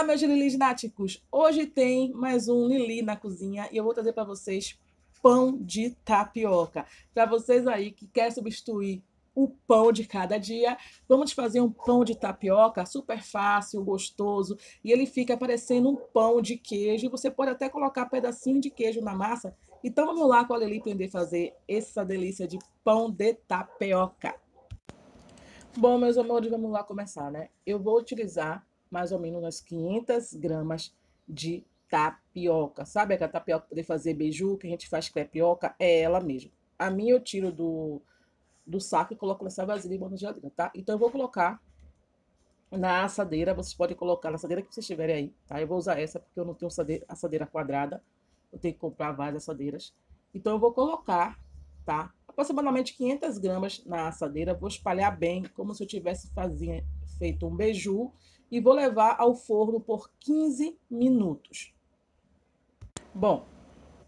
Olá, meus Lilis náticos! Hoje tem mais um Lili na cozinha e eu vou trazer para vocês pão de tapioca. Para vocês aí que quer substituir o pão de cada dia, vamos fazer um pão de tapioca super fácil, gostoso e ele fica parecendo um pão de queijo. Você pode até colocar pedacinho de queijo na massa. Então vamos lá com a Lili aprender a fazer essa delícia de pão de tapioca. Bom, meus amores, vamos lá começar, né? Eu vou utilizar mais ou menos umas 500 gramas de tapioca. Sabe aquela tapioca poder fazer beiju, que a gente faz crepioca? É ela mesmo. A minha eu tiro do, do saco e coloco nessa vasilha e boto na geladeira, tá? Então eu vou colocar na assadeira, vocês podem colocar na assadeira que vocês tiverem aí, tá? Eu vou usar essa porque eu não tenho assadeira quadrada, eu tenho que comprar várias assadeiras. Então eu vou colocar, tá? Aproximadamente 500 gramas na assadeira, vou espalhar bem, como se eu tivesse fazia, feito um beiju, e vou levar ao forno por 15 minutos. Bom,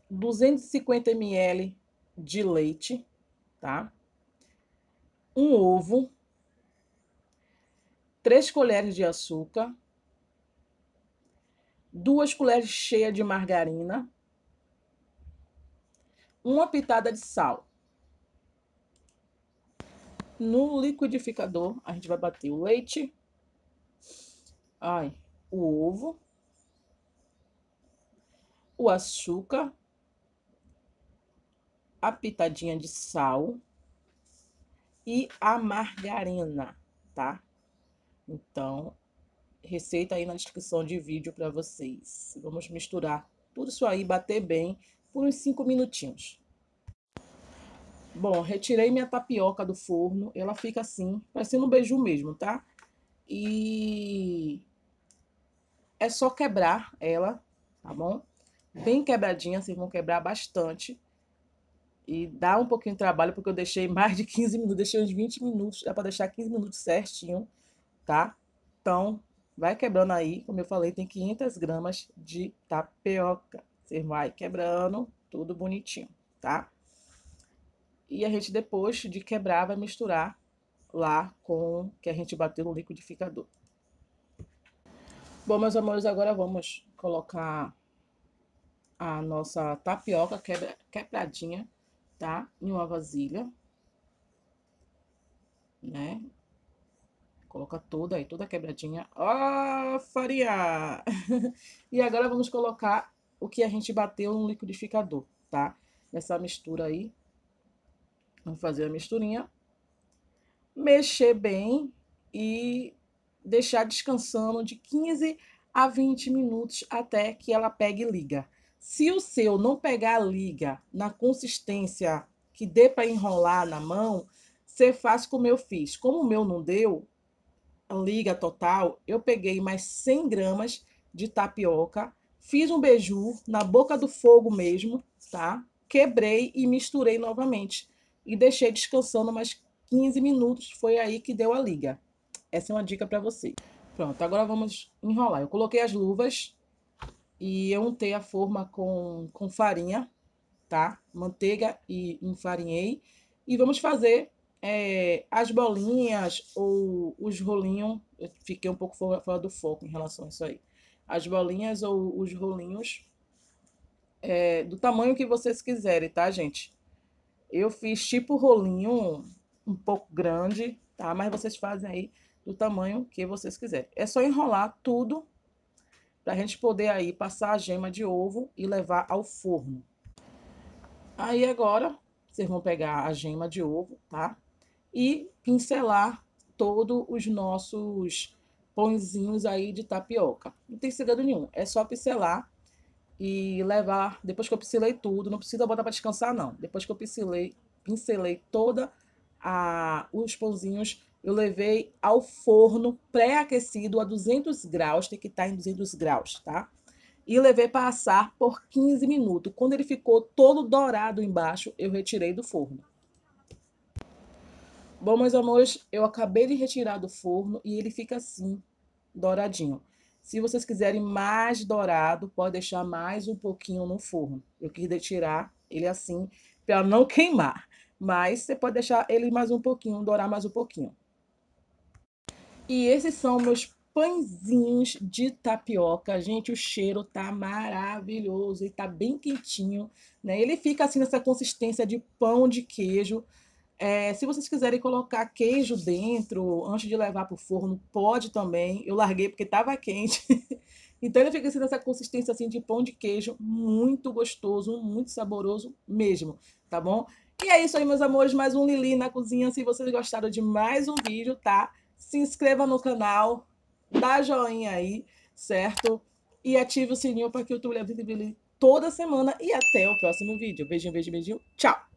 250 ml de leite, tá? Um ovo, 3 colheres de açúcar, 2 colheres cheias de margarina, uma pitada de sal. No liquidificador, a gente vai bater o leite, ai, o ovo, o açúcar, a pitadinha de sal e a margarina, tá? Então, receita aí na descrição de vídeo para vocês. Vamos misturar tudo isso aí, bater bem por uns 5 minutinhos. Bom, retirei minha tapioca do forno. Ela fica assim, parecendo um beiju mesmo, tá? E é só quebrar ela, tá bom? Bem quebradinha, vocês vão quebrar bastante. E dá um pouquinho de trabalho, porque eu deixei mais de 15 minutos, deixei uns 20 minutos, dá pra deixar 15 minutos certinho, tá? Então, vai quebrando aí, como eu falei, tem 500 gramas de tapioca. Você vai quebrando, tudo bonitinho, tá? E a gente, depois de quebrar, vai misturar lá com que a gente bateu no liquidificador. Bom, meus amores, agora vamos colocar a nossa tapioca quebra, quebradinha, tá? Em uma vasilha, né? Coloca toda aí, toda quebradinha. Ó, oh, farinha! e agora vamos colocar o que a gente bateu no liquidificador, tá? Nessa mistura aí, Vamos fazer a misturinha. Mexer bem e deixar descansando de 15 a 20 minutos até que ela pegue liga. Se o seu não pegar liga na consistência que dê para enrolar na mão, você faz como eu fiz. Como o meu não deu liga total, eu peguei mais 100 gramas de tapioca, fiz um beiju na boca do fogo mesmo, tá? Quebrei e misturei novamente e deixei descansando mais 15 minutos. Foi aí que deu a liga. Essa é uma dica para você. Pronto, agora vamos enrolar. Eu coloquei as luvas e eu untei a forma com, com farinha, tá? Manteiga e enfarinhei. E vamos fazer é, as bolinhas ou os rolinhos. Eu fiquei um pouco fora, fora do foco em relação a isso aí. As bolinhas ou os rolinhos é, do tamanho que vocês quiserem, tá, gente? Eu fiz tipo rolinho um pouco grande, tá? Mas vocês fazem aí do tamanho que vocês quiserem. É só enrolar tudo pra gente poder aí passar a gema de ovo e levar ao forno. Aí agora, vocês vão pegar a gema de ovo, tá? E pincelar todos os nossos pãozinhos aí de tapioca. Não tem segredo nenhum, é só pincelar e levar, depois que eu pincelei tudo, não precisa botar para descansar não. Depois que eu pincelei, pincelei toda a os pãozinhos, eu levei ao forno pré-aquecido a 200 graus, tem que estar tá em 200 graus, tá? E levei para assar por 15 minutos. Quando ele ficou todo dourado embaixo, eu retirei do forno. Bom, meus amores, eu acabei de retirar do forno e ele fica assim, douradinho. Se vocês quiserem mais dourado, pode deixar mais um pouquinho no forno. Eu quis retirar ele assim para não queimar, mas você pode deixar ele mais um pouquinho, dourar mais um pouquinho. E esses são meus pãezinhos de tapioca. Gente, o cheiro tá maravilhoso e tá bem quentinho, né? Ele fica assim nessa consistência de pão de queijo, é, se vocês quiserem colocar queijo dentro antes de levar para o forno, pode também. Eu larguei porque estava quente. então ele fica assim nessa consistência assim de pão de queijo, muito gostoso, muito saboroso mesmo, tá bom? E é isso aí, meus amores, mais um Lili na cozinha. Se vocês gostaram de mais um vídeo, tá? Se inscreva no canal, dá joinha aí, certo? E ative o sininho para que o YouTube lhe toda semana. E até o próximo vídeo. Beijinho, beijinho, beijinho. Tchau!